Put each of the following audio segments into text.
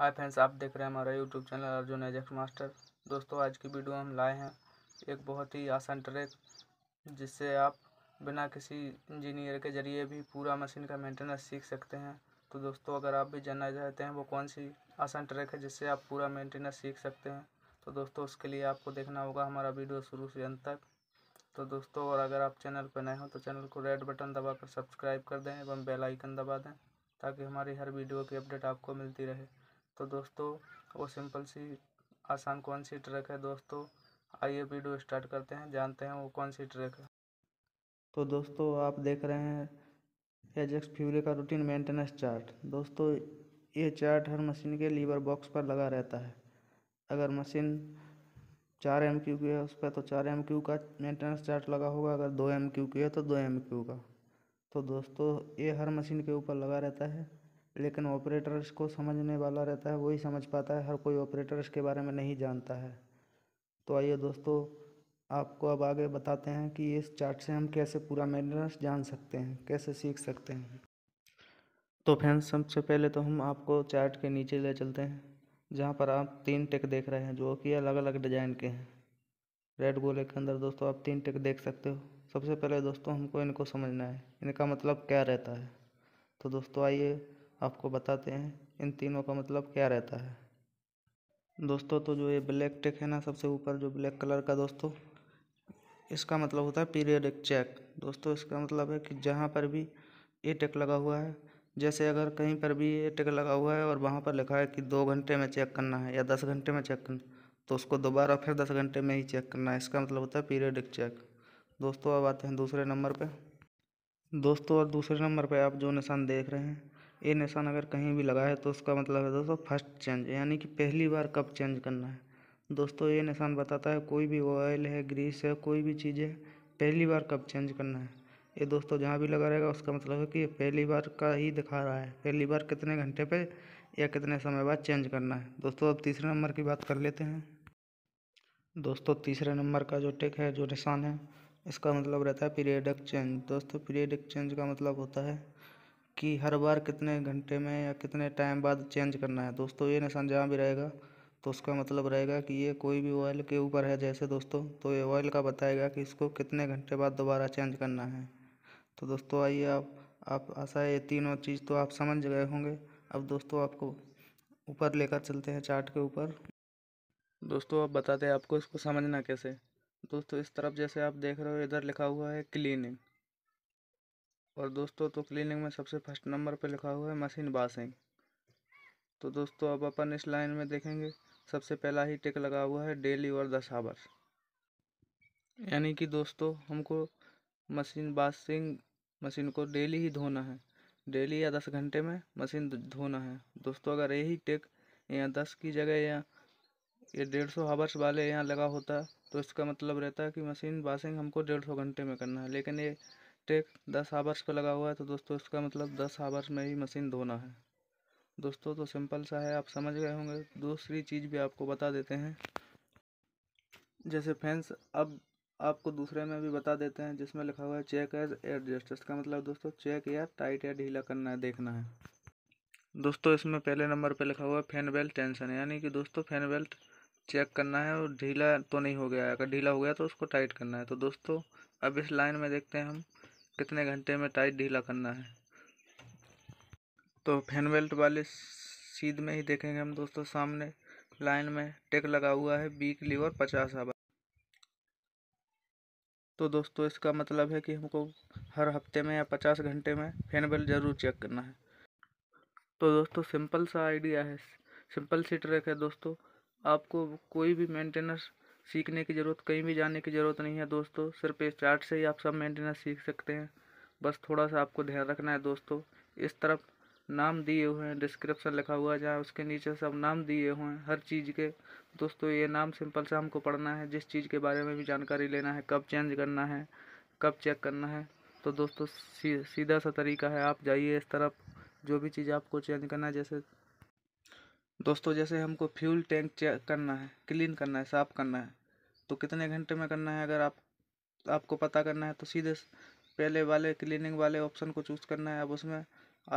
hi friends आप देख रहे हैं हमारा YouTube channel Arjun exact master दोस्तों आज की वीडियो हम लाए हैं एक बहुत ही आसान ट्रैक जिससे आप बिना किसी इंजीनियर के ज़रिए भी पूरा मशीन का मेंटेनेंस सीख सकते हैं तो दोस्तों अगर आप भी जानना चाहते हैं वो कौन सी आसान ट्रैक है जिससे आप पूरा मेंटेनेंस सीख सकते हैं तो दोस्तों उसके लिए आपको देखना होगा हमारा वीडियो शुरू से अंत तक तो दोस्तों और अगर आप चैनल पर नए हो तो चैनल को रेड बटन दबा सब्सक्राइब कर दें एवं बेलाइकन दबा दें ताकि हमारी हर वीडियो की अपडेट आपको मिलती रहे तो दोस्तों वो सिंपल सी आसान कौन सी ट्रैक है दोस्तों आइए वीडियो स्टार्ट करते हैं जानते हैं वो कौन सी ट्रैक है तो दोस्तों आप देख रहे हैं एजेक्स फ्यूरे का रूटीन मेंटेनेंस चार्ट दोस्तों ये चार्ट हर मशीन के लीवर बॉक्स पर लगा रहता है अगर मशीन चार एम क्यू की है उस पर तो चार एम क्यू का मेंटेनेंस चार्ट लगा होगा अगर दो एम क्यू की है तो दो एम क्यू का तो दोस्तों ये हर मशीन के ऊपर लगा रहता है लेकिन ऑपरेटर्स को समझने वाला रहता है वही समझ पाता है हर कोई ऑपरेटर्स के बारे में नहीं जानता है तो आइए दोस्तों आपको अब आगे बताते हैं कि इस चार्ट से हम कैसे पूरा मेंटेनेंस जान सकते हैं कैसे सीख सकते हैं तो फ्रेंड्स सबसे पहले तो हम आपको चार्ट के नीचे ले चलते हैं जहाँ पर आप तीन टिक देख रहे हैं जो कि अलग अलग डिज़ाइन के हैं रेड गोले के अंदर दोस्तों आप तीन टिक देख सकते हो सबसे पहले दोस्तों हमको इनको समझना है इनका मतलब क्या रहता है तो दोस्तों आइए आपको बताते हैं इन तीनों का मतलब क्या रहता है दोस्तों तो जो ये ब्लैक टेक है ना सबसे ऊपर जो ब्लैक कलर का दोस्तों इसका मतलब होता है पीरियडिक चेक दोस्तों इसका मतलब है कि जहाँ पर भी ये टेक लगा हुआ है जैसे अगर कहीं पर भी ये टेक लगा हुआ है और वहाँ पर लिखा है कि दो घंटे में चेक करना है या दस घंटे में चेक करना तो उसको दोबारा फिर दस घंटे में ही चेक करना है इसका मतलब होता है पीरियडिक चेक दोस्तों अब आते हैं दूसरे नंबर पर दोस्तों और दूसरे नंबर पर आप जो निशान देख रहे हैं ये निशान अगर कहीं भी लगा है तो उसका मतलब है दोस्तों फर्स्ट चेंज यानी कि पहली बार कब चेंज करना है दोस्तों ये निशान बताता है कोई भी ऑयल है ग्रीस है कोई भी चीज़ है पहली बार कब चेंज करना है ये दोस्तों जहाँ भी लगा रहेगा उसका मतलब है कि पहली बार का ही दिखा रहा है पहली बार कितने घंटे पे या कितने समय बाद चेंज करना है दोस्तों अब तीसरे नंबर की बात कर लेते हैं दोस्तों तीसरे नंबर का जो टिक है जो निशान है इसका मतलब रहता है पीरियडिक चेंज दोस्तों पीरियडिक चेंज का मतलब होता है कि हर बार कितने घंटे में या कितने टाइम बाद चेंज करना है दोस्तों ये निशान जहाँ भी रहेगा तो उसका मतलब रहेगा कि ये कोई भी ऑयल के ऊपर है जैसे दोस्तों तो ये ऑयल का बताएगा कि इसको कितने घंटे बाद दोबारा चेंज करना है तो दोस्तों आइए आप आप आशा है ये तीनों चीज़ तो आप समझ गए होंगे अब दोस्तों आपको ऊपर लेकर चलते हैं चार्ट के ऊपर दोस्तों आप बताते हैं आपको इसको समझना कैसे दोस्तों इस तरफ जैसे आप देख रहे हो इधर लिखा हुआ है क्लीनिंग और दोस्तों तो क्लीनिंग में सबसे फर्स्ट नंबर पे लिखा हुआ है मशीन वाशिंग तो दोस्तों अब अपन इस लाइन में देखेंगे सबसे पहला ही टिक लगा हुआ है डेली और दस आवर्स यानी कि दोस्तों हमको मशीन वाशिंग मशीन को डेली ही धोना है डेली या दस घंटे में मशीन धोना है दोस्तों अगर यही टेक या दस की जगह या ये डेढ़ सौ हावर्स वाले यहाँ लगा होता तो इसका मतलब रहता है कि मशीन वाशिंग हमको डेढ़ सौ घंटे में करना है लेकिन ये टेक दस आवर्स पे लगा हुआ है तो दोस्तों इसका मतलब दस आवर्स में ही मशीन धोना है दोस्तों तो सिंपल सा है आप समझ गए होंगे दूसरी चीज़ भी आपको बता देते हैं जैसे फैंस अब आपको दूसरे में भी बता देते हैं जिसमें लिखा हुआ है चेक एज एडजस्ट इसका मतलब दोस्तों चेक या टाइट या ढीला करना है देखना है दोस्तों इसमें पहले नंबर पे लिखा हुआ है फैन बेल्ट टेंशन यानी कि दोस्तों फैन बेल्ट चेक करना है और ढीला तो नहीं हो गया अगर ढीला हो गया तो उसको टाइट करना है तो दोस्तों अब इस लाइन में देखते हैं हम कितने घंटे में टाइट ढीला करना है तो फैन बेल्ट वाले सीध में ही देखेंगे हम दोस्तों सामने लाइन में टेक लगा हुआ है बीक लीवर पचास आवा तो दोस्तों इसका मतलब है कि हमको हर हफ्ते में या पचास घंटे में फैन बेल्ट ज़रूर चेक करना है तो दोस्तों सिंपल सा आइडिया है सिंपल सी ट्रैक है दोस्तों आपको कोई भी मेंटेनेंस सीखने की ज़रूरत कहीं भी जाने की ज़रूरत नहीं है दोस्तों सिर्फ इस चार्ट से ही आप सब मेंटेनेंस सीख सकते हैं बस थोड़ा सा आपको ध्यान रखना है दोस्तों इस तरफ नाम दिए हुए हैं डिस्क्रिप्शन लिखा हुआ है जहाँ उसके नीचे सब नाम दिए हुए हैं हर चीज़ के दोस्तों ये नाम सिंपल से हमको पढ़ना है जिस चीज़ के बारे में भी जानकारी लेना है कब चेंज करना है कब चेक करना है तो दोस्तों सी, सीधा सा तरीका है आप जाइए इस तरफ जो भी चीज़ आपको चेंज करना है जैसे दोस्तों जैसे हमको फ्यूल टैंक चेक करना है क्लीन करना है साफ़ करना है तो कितने घंटे में करना है अगर आप आपको पता करना है तो सीधे पहले वाले क्लीनिंग वाले ऑप्शन को चूज़ करना है अब उसमें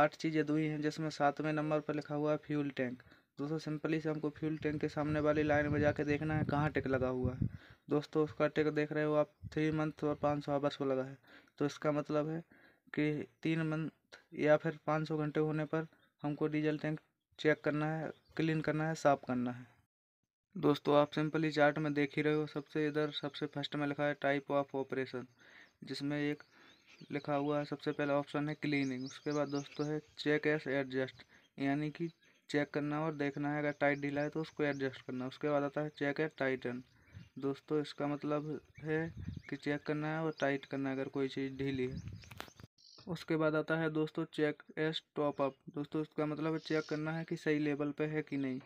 आठ चीज़ें दुई हैं जिसमें सातवें नंबर पर लिखा हुआ है फ्यूल टैंक दोस्तों सिंपली से हमको फ्यूल टैंक के सामने वाली लाइन में जाके देखना है कहाँ टिक लगा हुआ है दोस्तों उसका टिक देख रहे हो आप थ्री मंथ और पाँच सौ आवर्स को लगा है तो इसका मतलब है कि तीन मंथ या फिर पाँच सौ घंटे होने पर हमको डीजल टैंक चेक करना है क्लीन करना है साफ करना है दोस्तों आप सिंपली चार्ट में देख ही रहे हो सबसे इधर सबसे फर्स्ट में लिखा है टाइप ऑफ ऑपरेशन जिसमें एक लिखा हुआ है सबसे पहला ऑप्शन है क्लीनिंग उसके बाद दोस्तों है चेक एस एडजस्ट यानी कि चेक करना और देखना है अगर टाइट ढीला है तो उसको एडजस्ट करना उसके बाद आता है चेक एस टाइटन दोस्तों इसका मतलब है कि चेक करना है और टाइट करना है अगर कोई चीज़ ढीली है उसके बाद आता है दोस्तों चेक एस टॉप अप दोस्तों इसका मतलब चेक करना है कि सही लेवल पे है कि नहीं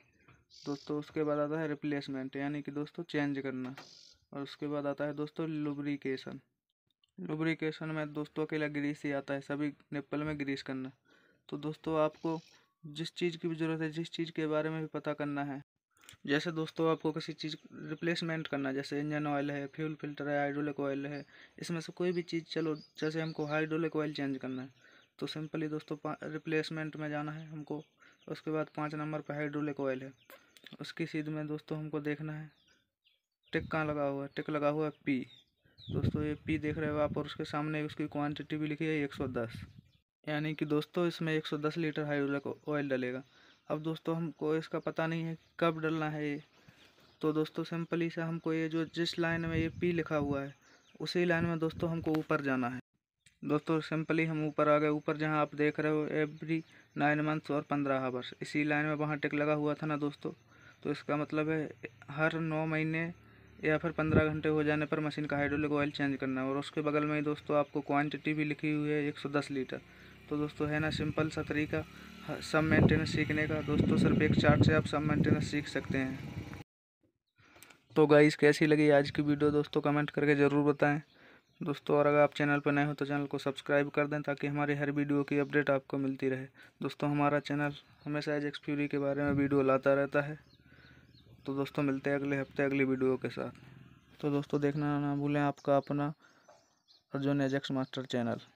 दोस्तों उसके बाद आता है रिप्लेसमेंट यानी कि दोस्तों चेंज करना और उसके बाद आता है दोस्तों लुब्रिकेशन लुब्रिकेशन में दोस्तों अकेला ग्रीस ही आता है सभी निप्पल में ग्रीस करना तो दोस्तों आपको जिस चीज़ की भी ज़रूरत है जिस चीज़ के बारे में भी पता करना है जैसे दोस्तों आपको किसी चीज़ रिप्लेसमेंट करना जैसे इंजन ऑयल है फ्यूल फिल्टर है हाइड्रोलिक ऑयल है इसमें से कोई भी चीज़ चलो जैसे हमको हाइड्रोलिक ऑयल चेंज करना है तो सिंपली दोस्तों रिप्लेसमेंट में जाना है हमको उसके बाद पाँच नंबर पर हाइड्रोलिक ऑयल है उसकी सीध में दोस्तों हमको देखना है टिक कहाँ लगा हुआ है टिक लगा हुआ है पी दोस्तों ये पी देख रहे हो आप और उसके सामने उसकी क्वांटिटी भी लिखी है एक यानी कि दोस्तों इसमें एक लीटर हाइड्रोलिक ऑयल डलेगा अब दोस्तों हमको इसका पता नहीं है कब डलना है ये तो दोस्तों सिंपली से हमको ये जो जिस लाइन में ये पी लिखा हुआ है उसी लाइन में दोस्तों हमको ऊपर जाना है दोस्तों सिंपली हम ऊपर आ गए ऊपर जहाँ आप देख रहे हो एवरी नाइन मंथ्स और पंद्रह आवर्स इसी लाइन में वहाँ टिक लगा हुआ था ना दोस्तों तो इसका मतलब है हर नौ महीने या फिर पंद्रह घंटे हो जाने पर मशीन का हाइड्रोलिक ऑयल चेंज करना है और उसके बगल में ही दोस्तों आपको क्वांटिटी भी लिखी हुई है एक सौ दस लीटर तो दोस्तों है ना सिंपल सा तरीका सब मेंटेनेंस सीखने का दोस्तों सिर्फ एक चार्ट से आप सब मेंटेनेंस सीख सकते हैं तो गाइस कैसी लगी आज की वीडियो दोस्तों कमेंट करके ज़रूर बताएं दोस्तों और अगर आप चैनल पर नए हो तो चैनल को सब्सक्राइब कर दें ताकि हमारी हर वीडियो की अपडेट आपको मिलती रहे दोस्तों हमारा चैनल हमेशा एज एक्सप्यूरी के बारे में वीडियो लाता रहता है तो दोस्तों मिलते हैं अगले हफ्ते अगली वीडियो के साथ तो दोस्तों देखना ना भूलें आपका अपना अर्जुन एजेक्स मास्टर चैनल